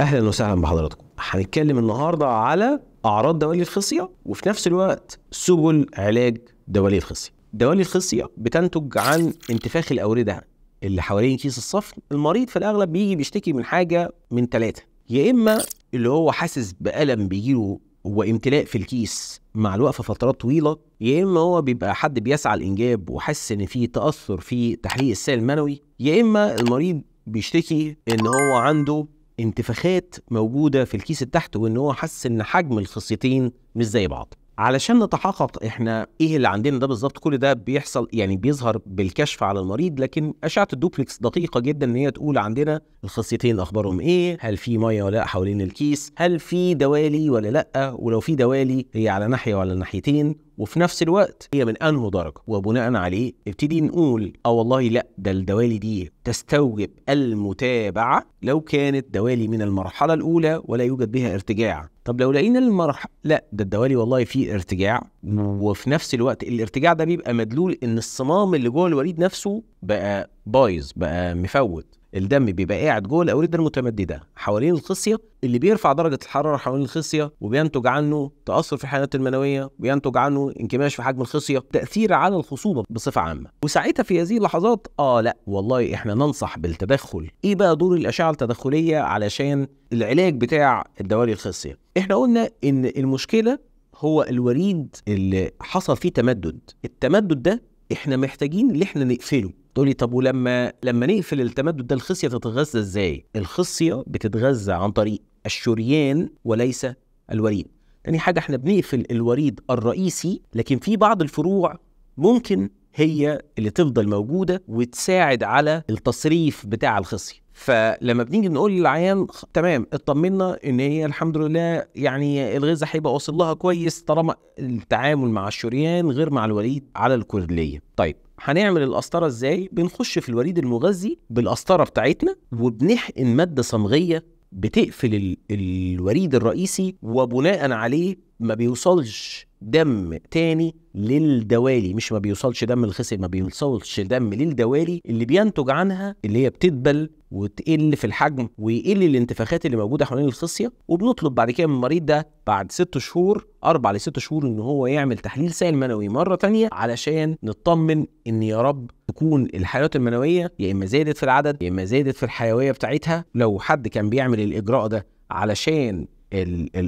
اهلا وسهلا بحضراتكم هنتكلم النهارده على اعراض دوالي الخصيه وفي نفس الوقت سبل علاج دوالي الخصيه دوالي الخصيه بتنتج عن انتفاخ الاورده اللي حوالين كيس الصفر المريض في الاغلب بيجي بيشتكي من حاجه من ثلاثه يا اما اللي هو حاسس بالم بيجيله وامتلاء في الكيس مع الوقفه فترات طويله يا اما هو بيبقى حد بيسعى الانجاب وحاسس ان في تاثر في تحليق السائل المنوي يا اما المريض بيشتكي ان هو عنده انتفاخات موجوده في الكيس التحت وان هو حس ان حجم الخصيتين مش زي بعض علشان نتحقق احنا ايه اللي عندنا ده بالظبط كل ده بيحصل يعني بيظهر بالكشف على المريض لكن اشعه الدوبلكس دقيقه جدا ان هي تقول عندنا الخصيتين اخبارهم ايه هل في ميه ولا لا حوالين الكيس هل في دوالي ولا لا ولو في دوالي هي على ناحيه ولا ناحيتين وفي نفس الوقت هي من انه درجه وبناء عليه نبتدي نقول اه والله لا ده الدوالي دي تستوجب المتابعه لو كانت دوالي من المرحله الاولى ولا يوجد بها ارتجاع طب لو لقينا المرحله لا ده الدوالي والله فيه ارتجاع وفي نفس الوقت الارتجاع ده بيبقى مدلول ان الصمام اللي جوه الوريد نفسه بقى بايظ بقى مفوت الدم بيبقى قاعد جوه الاورده المتمدده حوالين الخصيه اللي بيرفع درجه الحراره حوالين الخصيه وبينتج عنه تاثر في الحيوانات المنويه وبينتج عنه انكماش في حجم الخصيه تاثير على الخصوبه بصفه عامه وساعتها في هذه اللحظات اه لا والله احنا ننصح بالتدخل ايه بقى دور الاشعه التدخليه علشان العلاج بتاع الدوالي الخصيه احنا قلنا ان المشكله هو الوريد اللي حصل فيه تمدد التمدد ده احنا محتاجين ان احنا نقفله تقولي طب ولما لما نقفل التمدد ده الخصيه تتغذى ازاي الخصيه بتتغذى عن طريق الشريان وليس الوريد تاني حاجه احنا بنقفل الوريد الرئيسي لكن في بعض الفروع ممكن هي اللي تفضل موجوده وتساعد على التصريف بتاع الخصيه فلما بنيجي نقول للعيان تمام اطمنا ان هي الحمد لله يعني الغذاء هيبقى واصل لها كويس طالما التعامل مع الشريان غير مع الوليد على الكليه طيب هنعمل القسطره ازاي بنخش في الوريد المغذي بالقسطره بتاعتنا وبنحقن ماده صمغيه بتقفل الوريد الرئيسي وبناء عليه ما بيوصلش دم تاني للدوالي مش ما بيوصلش دم الخصب ما بيوصلش دم للدوالي اللي بينتج عنها اللي هي بتدبل وتقل في الحجم ويقل الانتفاخات اللي موجوده حوالين الفصيه وبنطلب بعد كده من المريض ده بعد ست شهور اربع لست شهور ان هو يعمل تحليل سائل منوي مره ثانيه علشان نطمن ان يا رب تكون الحالات المنويه يا اما زادت في العدد يا اما زادت في الحيويه بتاعتها لو حد كان بيعمل الاجراء ده علشان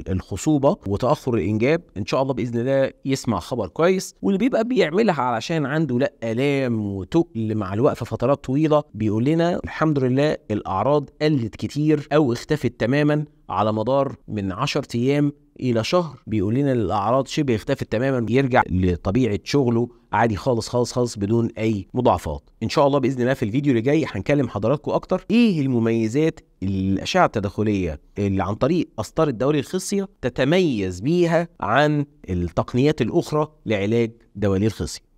الخصوبه وتاخر الانجاب ان شاء الله باذن الله يسمع خبر كويس واللي بيبقى بيعملها علشان عنده لا الام وتقل مع الوقفه فترات طويله بيقول لنا الحمد لله الاعراض قلت كتير او اختفت تماما على مدار من 10 ايام الى شهر بيقول لنا الاعراض شبه اختفت تماما يرجع لطبيعه شغله عادي خالص خالص خالص بدون اي مضاعفات ان شاء الله باذن الله في الفيديو اللي جاي هنكلم حضراتكم اكتر ايه المميزات الاشعه التداخليه اللي عن طريق قسطره الدوري الخصيه تتميز بيها عن التقنيات الاخرى لعلاج دوالي الخصيه